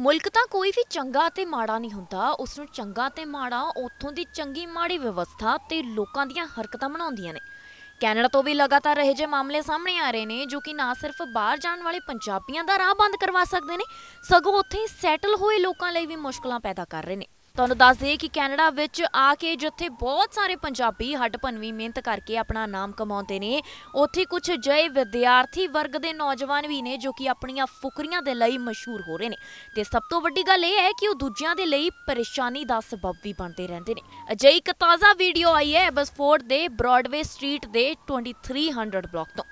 ਮੁਲਕ ਤਾਂ ਕੋਈ ਵੀ ਚੰਗਾ ਤੇ ਮਾੜਾ ਨਹੀਂ ਹੁੰਦਾ ਉਸ ਨੂੰ ਚੰਗਾ ਤੇ ਮਾੜਾ ਉੱਥੋਂ ਦੀ ਚੰਗੀ ਮਾੜੀ ਵਿਵਸਥਾ ਤੇ ਲੋਕਾਂ ਦੀਆਂ ਹਰਕਤਾਂ ਬਣਾਉਂਦੀਆਂ ਨੇ ਕੈਨੇਡਾ ਤੋਂ ਵੀ ਲਗਾਤਾਰ ਇਹ ਜੇ ਮਾਮਲੇ ਸਾਹਮਣੇ ਆ ਰਹੇ ਨੇ ਜੋ ਕਿ ਨਾ ਸਿਰਫ ਬਾਹਰ ਜਾਣ ਵਾਲੇ ਪੰਜਾਬੀਆਂ ਦਾ ਰਾਹ ਬੰਦ ਕਰਵਾ ਸਕਦੇ ਨੇ ਸਗੋਂ ਉੱਥੇ ਸੈਟਲ ਹੋਏ ਲੋਕਾਂ ਲਈ ਵੀ ਮੁਸ਼ਕਲਾਂ ਪੈਦਾ ਕਰ ਰਹੇ ਨੇ ਤੁਹਾਨੂੰ ਦੱਸ ਦਈਏ ਕਿ ਕੈਨੇਡਾ ਵਿੱਚ ਆ ਕੇ ਜਿੱਥੇ ਬਹੁਤ ਸਾਰੇ ਪੰਜਾਬੀ ਹੱਟਪਨਵੀ ਮਿਹਨਤ ਕਰਕੇ ਆਪਣਾ ਨਾਮ ਕਮਾਉਂਦੇ ਨੇ ਉੱਥੇ ਕੁਝ ਜਏ ਵਿਦਿਆਰਥੀ ਵਰਗ ਦੇ ਨੌਜਵਾਨ ਵੀ ਨੇ ਜੋ ਕਿ ਆਪਣੀਆਂ ਫੁਕਰੀਆਂ ਦੇ ਲਈ ਮਸ਼ਹੂਰ ਹੋ ਰਹੇ ਨੇ ਤੇ ਸਭ ਤੋਂ ਵੱਡੀ ਗੱਲ ਇਹ ਹੈ ਕਿ ਉਹ ਦੂਜਿਆਂ ਦੇ ਲਈ ਪਰੇਸ਼ਾਨੀ ਦਾ ਸਬਬ ਵੀ ਬਣਦੇ ਰਹਿੰਦੇ ਨੇ ਅਜੇ ਇੱਕ ਤਾਜ਼ਾ ਵੀਡੀਓ ਆਈ ਹੈ ਬਸਫੋਰਡ ਦੇ ਬ੍ਰਾਡਵੇ ਸਟਰੀਟ ਦੇ 2300 ਬਲਾਕ ਤੋਂ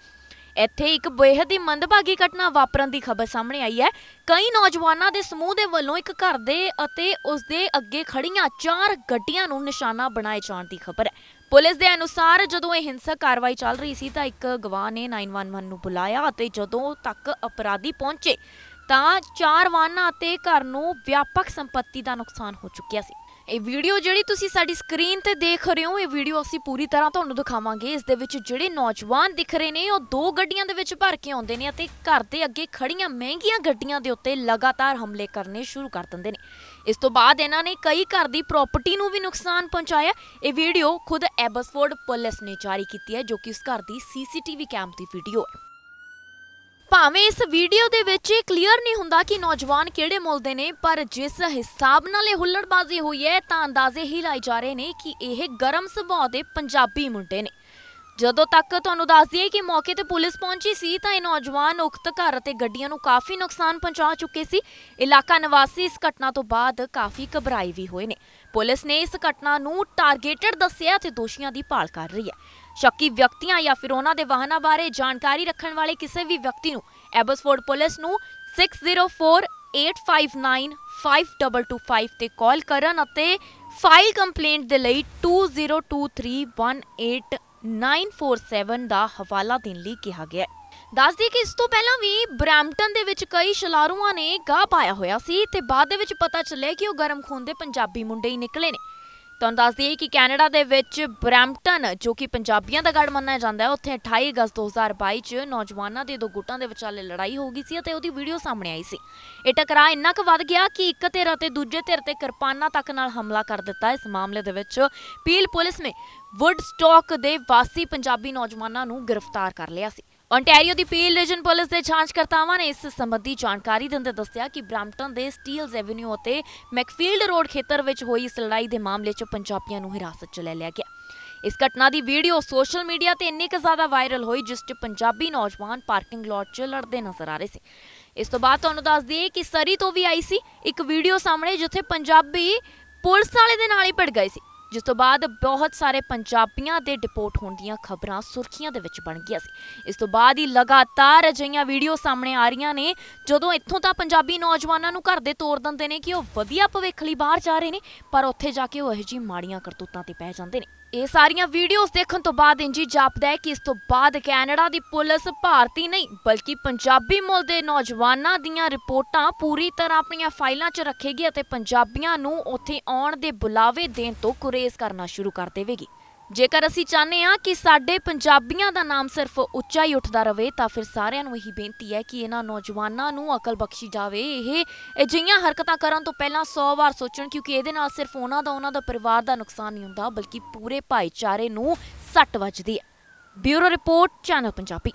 ਇੱਥੇ ਇੱਕ ਬੇहद ਹੀ ਮੰਦਭਾਗੀ ਘਟਨਾ ਵਾਪਰਨ ਦੀ ਖਬਰ ਸਾਹਮਣੇ ਆਈ ਹੈ ਕਈ ਨੌਜਵਾਨਾਂ ਦੇ ਸਮੂਹ ਦੇ ਵੱਲੋਂ ਇੱਕ ਘਰ ਦੇ ਅਤੇ ਉਸ ਦੇ ਅੱਗੇ ਖੜੀਆਂ ਚਾਰ ਗੱਡੀਆਂ ਨੂੰ ਨਿਸ਼ਾਨਾ ਬਣਾਏ ਜਾਣ ਦੀ ਖਬਰ ਹੈ ਪੁਲਿਸ ਦੇ ਅਨੁਸਾਰ ਜਦੋਂ ਇਹ ਹਿੰਸਕ ਕਾਰਵਾਈ ਚੱਲ ਰਹੀ ਸੀ ਤਾਂ ਇੱਕ ਗਵਾਹ ਨੇ 911 ਨੂੰ ਬੁਲਾਇਆ ਅਤੇ ਜਦੋਂ ਤੱਕ ਅਪਰਾਧੀ ਪਹੁੰਚੇ ਤਾਂ ਚਾਰ ਵਾਹਨਾਂ ਅਤੇ ਘਰ ਨੂੰ ਵਿਆਪਕ ਸੰਪਤੀ ਦਾ ਨੁਕਸਾਨ ਹੋ ਚੁੱਕਿਆ ਸੀ ਇਹ ਵੀਡੀਓ ਜਿਹੜੀ ਤੁਸੀਂ ਸਾਡੀ ਸਕਰੀਨ ਤੇ ਦੇਖ ਰਹੇ ਹੋ ਇਹ ਵੀਡੀਓ ਅਸੀਂ ਪੂਰੀ ਤਰ੍ਹਾਂ ਤੁਹਾਨੂੰ ਦਿਖਾਵਾਂਗੇ ਇਸ ਦੇ ਵਿੱਚ ਜਿਹੜੇ ਨੌਜਵਾਨ ਦਿਖ ਰਹੇ ਨੇ ਉਹ ਦੋ ਗੱਡੀਆਂ ਦੇ ਵਿੱਚ ਭਰ ਕੇ ਆਉਂਦੇ ਨੇ ਅਤੇ ਘਰ ਦੇ ਅੱਗੇ ਖੜੀਆਂ ਮਹਿੰਗੀਆਂ ਗੱਡੀਆਂ ਦੇ ਉੱਤੇ ਲਗਾਤਾਰ ਹਮਲੇ ਕਰਨੇ ਸ਼ੁਰੂ ਕਰ ਦਿੰਦੇ ਨੇ ਇਸ ਤੋਂ ਬਾਅਦ ਇਹਨਾਂ ਨੇ ਕਈ ਘਰ ਦੀ ਪ੍ਰਾਪਰਟੀ ਨੂੰ ਵੀ ਨੁਕਸਾਨ ਪਹੁੰਚਾਇਆ ਇਹ ਵੀਡੀਓ ਖੁਦ ਐਬਸਫੋਰਡ ਪੁਲਿਸ ਨੇ ਜਾਰੀ ਕੀਤੀ ਹੈ ਜੋ ਕਿ ਉਸ ਘਰ ਦੀ ਸੀਸੀਟੀਵੀ ਕੈਮ ਦੀ ਵੀਡੀਓ ਹੈ ਭਾਵੇਂ ਇਸ ਵੀਡੀਓ ਦੇ ਵਿੱਚ ਇਹ ਕਲੀਅਰ ਨਹੀਂ ਹੁੰਦਾ ਕਿ ਨੌਜਵਾਨ ਕਿਹੜੇ ਮੁੱਲ ਦੇ ਨੇ ਪਰ ਜਿਸ ਹਿਸਾਬ ਨਾਲ ਇਹ ਹੁੱਲੜਬਾਜ਼ੀ ਹੋਈ ਹੈ ਤਾਂ ਅੰਦਾਜ਼ੇ ਹੀ ਲਾਏ ਜਾ ਰਹੇ ਨੇ ਕਿ ਇਹ ਗਰਮ ਸੁਭਾਅ ਦੇ ਪੰਜਾਬੀ ਮੁੰਡੇ ਨੇ ਜਦੋਂ ਤੱਕ ਤੁਹਾਨੂੰ ਦੱਸ ਦਈਏ ਕਿ ਮੌਕੇ ਤੇ ਪੁਲਿਸ ਪਹੁੰਚੀ ਸੀ ਤਾਂ ਇਹ ਨੌਜਵਾਨ ਉਕਤ ਘਰ ਅਤੇ ਗੱਡੀਆਂ ਨੂੰ ਕਾਫੀ ਨੁਕਸਾਨ ਪਹੁੰਚਾ ਚੁੱਕੇ ਸੀ ਇਲਾਕਾ ਨਿਵਾਸੀ ਇਸ ਘਟਨਾ ਤੋਂ ਬਾਅਦ ਕਾਫੀ ਘਬਰਾਏ ਵੀ ਹੋਏ ਨੇ ਪੁਲਿਸ ਨੇ ਇਸ ਘਟਨਾ ਨੂੰ ਟਾਰਗੇਟਡ ਦੱਸਿਆ ਤੇ ਦੋਸ਼ੀਆਂ ਦੀ ਭਾਲ ਕਰ ਰਹੀ ਹੈ ਸ਼ੱਕੀ ਵਿਅਕਤੀਆਂ ਜਾਂ ਫਿਰ ਉਹਨਾਂ ਦੇ ਵਾਹਨਾਂ ਬਾਰੇ ਜਾਣਕਾਰੀ ਰੱਖਣ ਵਾਲੇ ਕਿਸੇ ਵੀ ਵਿਅਕਤੀ ਨੂੰ ਐਬਸਫੋਰਡ ਪੁਲਿਸ ਨੂੰ 6048595225 ਤੇ ਕਾਲ ਕਰਨ ਅਤੇ ਫਾਈਲ ਕੰਪਲੇਂਟ ਦੇ ਲਈ 202318 947 ਦਾ ਹਵਾਲਾ ਦੇਣ ਲਈ ਕਿਹਾ ਗਿਆ ਹੈ ਦੱਸਦੀ ਕਿ ਇਸ ਤੋਂ ਪਹਿਲਾਂ ਵੀ ਬ੍ਰੈਂਪਟਨ ਦੇ ਵਿੱਚ ਕਈ ਸ਼ਲਾਰੂਆਂ ਨੇ ਗਾਹ ਪਾਇਆ ਹੋਇਆ ਸੀ ਤੇ ਬਾਅਦ ਦੇ ਵਿੱਚ ਪਤਾ ਚੱਲਿਆ ਕਿ ਉਹ ਗਰਮ ਖੂਨ ਦੇ ਪੰਜਾਬੀ ਮੁੰਡੇ ਹੀ ਨਿਕਲੇ ਨੇ ਤੁਹਾਨੂੰ ਦੱਸ ਦਈਏ ਕਿ ਕੈਨੇਡਾ ਦੇ ਵਿੱਚ ਬ੍ਰੈਂਪਟਨ ਜੋ ਕਿ ਪੰਜਾਬੀਆਂ ਦਾ ਗੜ ਮੰਨਿਆ ਜਾਂਦਾ ਹੈ ਉੱਥੇ 28 ਅਗਸਤ 2022 'ਚ ਨੌਜਵਾਨਾਂ ਦੇ ਦੋ ਗੁੱਟਾਂ ਦੇ ਵਿਚਾਲੇ ਲੜਾਈ ਹੋ ਗਈ ਸੀ ਅਤੇ ਉਹਦੀ ਵੀਡੀਓ ਸਾਹਮਣੇ ਆਈ ਸੀ ਇਹ ਟਕਰਾਅ ਇੰਨਾ ਕੁ ਵੱਧ ਗਿਆ ਕਿ ਇੱਕ ਧਿਰ ਅਤੇ ਦੂਜੇ ਧਿਰ ਤੇ ਕਿਰਪਾਨਾਂ ਤੱਕ ਨਾਲ ਹਮਲਾ ਕਰ ਦਿੱਤਾ ਇਸ ਮਾਮਲੇ ਦੇ ਵਿੱਚ ਪੀਲ ਪੁਲਿਸ ਨੇ ਵੁੱਡਸਟਾਕ ਦੇ ਵਾਸੀ ਪੰਜਾਬੀ ਨੌਜਵਾਨਾਂ ਨੂੰ ਗ੍ਰਿਫਤਾਰ ਕਰ ਲਿਆ ਸੀ ਓਨਟਾਰੀਓ ਦੀ ਪੀਲ ਰੀਜਨ ਪੁਲਿਸ ਦੇ ਜਾਂਚਕਰਤਾਵਾਂ ਨੇ ਇਸ ਸੰਬੰਧੀ ਜਾਣਕਾਰੀ ਦਿੰਦੇ ਦੱਸਿਆ ਕਿ ਬ੍ਰੈਂਪਟਨ ਦੇ ਸਟੀਲਸ ਐਵੇਨਿਊ ਅਤੇ ਮੈਕਫੀਲਡ ਰੋਡ ਖੇਤਰ ਵਿੱਚ ਹੋਈ ਇਸ ਲੜਾਈ ਦੇ ਮਾਮਲੇ 'ਚ ਪੰਜਾਬੀਆਂ ਨੂੰ ਹਿਰਾਸਤ 'ਚ ਲੈ ਲਿਆ ਗਿਆ ਇਸ ਘਟਨਾ ਦੀ ਵੀਡੀਓ ਸੋਸ਼ਲ ਮੀਡੀਆ ਤੇ ਇੰਨੀ ਕੁ ਜ਼ਿਆਦਾ ਵਾਇਰਲ ਹੋਈ ਜਿਸ 'ਚ ਪੰਜਾਬੀ ਨੌਜਵਾਨ ਪਾਰਕਿੰਗ ਲੋਟ 'ਚ ਲੜਦੇ ਨਜ਼ਰ ਆ ਰਹੇ ਸੀ ਇਸ ਤੋਂ ਬਾਅਦ ਤੁਹਾਨੂੰ ਦੱਸ ਦਈਏ ਕਿ ਸਰੀ ਤੋਂ ਵੀ ਆਈ ਸੀ ਇੱਕ ਵੀਡੀਓ ਸਾਹਮਣੇ ਜਿੱਥੇ ਪੰਜਾਬੀ ਪੁਲਿਸ ਵਾਲੇ ਦੇ ਨਾਲ ਹੀ ਭਿੜ ਗਏ ਸੀ ਜਿਸ ਤੋਂ ਬਾਅਦ ਬਹੁਤ ਸਾਰੇ ਪੰਜਾਬੀਆਂ ਦੇ ਡਿਪੋਰਟ ਹੋਣ ਦੀਆਂ ਖਬਰਾਂ ਸੁਰਖੀਆਂ ਦੇ ਵਿੱਚ ਬਣ ਗਈਆਂ ਸੀ ਇਸ ਤੋਂ ਬਾਅਦ ਹੀ ਲਗਾਤਾਰ ਅਜਈਆਂ ਵੀਡੀਓ ਸਾਹਮਣੇ ਆ ਰਹੀਆਂ ਨੇ ਜਦੋਂ ਇੱਥੋਂ ਤਾਂ ਪੰਜਾਬੀ ਨੌਜਵਾਨਾਂ ਨੂੰ ਘਰ ਦੇ ਤੋੜ ਦਿੰਦੇ ਨੇ ਕਿ ਉਹ ਵਧੀਆ ਭਵਿੱਖ ਲਈ ਬਾਹਰ ਜਾ ਰਹੇ ਨੇ ਪਰ ਉੱਥੇ ਜਾ ਕੇ ਉਹ ਇਹੋ ਜੀ ਮਾੜੀਆਂ ਕਰਤੂਤਾਂ ਤੇ ਪੈ ਜਾਂਦੇ ਨੇ ਇਹ ਸਾਰੀਆਂ ਵੀਡੀਓਜ਼ ਦੇਖਣ ਤੋਂ ਬਾਅਦ ਇੰਜੀ ਜਾਪਦਾ ਹੈ ਕਿ ਇਸ ਤੋਂ ਬਾਅਦ ਕੈਨੇਡਾ ਦੀ ਪੁਲਿਸ ਭਾਰਤੀ ਨਹੀਂ ਬਲਕਿ ਪੰਜਾਬੀ ਮੂਲ ਦੇ ਨੌਜਵਾਨਾਂ ਦੀਆਂ ਰਿਪੋਰਟਾਂ ਪੂਰੀ ਤਰ੍ਹਾਂ ਆਪਣੀਆਂ ਫਾਈਲਾਂ 'ਚ ਰੱਖੇਗੀ ਅਤੇ ਪੰਜਾਬੀਆਂ ਨੂੰ ਉੱਥੇ ਆਉਣ ਦੇ ਬੁਲਾਵੇ ਦੇਣ ਤੋਂ ਕੁਰੇਜ਼ ਕਰਨਾ ਸ਼ੁਰੂ ਕਰ ਦੇਵੇਗੀ ਜੇਕਰ ਅਸੀਂ ਚਾਹਨੇ ਆ ਕਿ ਸਾਡੇ ਪੰਜਾਬੀਆਂ ਦਾ ਨਾਮ ਸਿਰਫ ਉੱਚਾ ਹੀ ਉੱਠਦਾ ਰਹੇ ਤਾਂ ਫਿਰ ਸਾਰਿਆਂ ਨੂੰ ਇਹੀ ਬੇਨਤੀ ਹੈ ਕਿ ਇਹਨਾਂ ਨੌਜਵਾਨਾਂ ਨੂੰ ਅਕਲ ਬਖਸ਼ੀ ਜਾਵੇ ਇਹ ਅਜਿਹੀਆਂ ਹਰਕਤਾਂ ਕਰਨ ਤੋਂ ਪਹਿਲਾਂ 100 ਵਾਰ ਸੋਚਣ ਕਿਉਂਕਿ ਇਹਦੇ ਨਾਲ ਸਿਰਫ ਉਹਨਾਂ ਦਾ ਉਹਨਾਂ ਦਾ ਪਰਿਵਾਰ ਦਾ ਨੁਕਸਾਨ ਨਹੀਂ ਹੁੰਦਾ ਬਲਕਿ ਪੂਰੇ ਭਾਈਚਾਰੇ ਨੂੰ ਸੱਟ ਵੱਜਦੀ ਹੈ ਬਿਊਰੋ ਰਿਪੋਰਟ ਚੈਨਲ ਪੰਜਾਬੀ